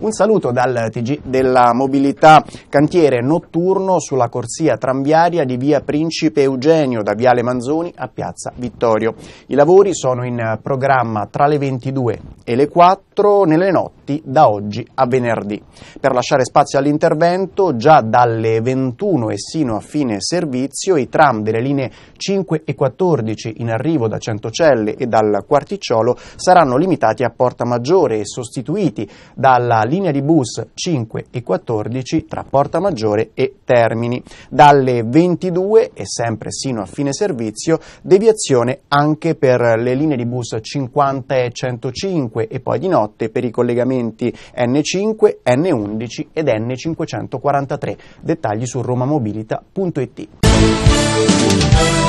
Un saluto dal TG della mobilità cantiere notturno sulla corsia tranviaria di via Principe Eugenio da Viale Manzoni a Piazza Vittorio. I lavori sono in programma tra le 22 e le 4 nelle notti da oggi a venerdì, per lasciare spazio all'intervento già dalle 21 e sino a fine servizio i tram delle linee 5 e 14 in arrivo da Centocelle e dal Quarticciolo saranno limitati a Porta Maggiore e sostituiti dalla linea di bus 5 e 14 tra Porta Maggiore e Termini. Dalle 22 e sempre sino a fine servizio deviazione anche per le linee di bus 50 e 105 5 e poi di notte per i collegamenti N5, N11 ed N543. Dettagli su romamobilita.it.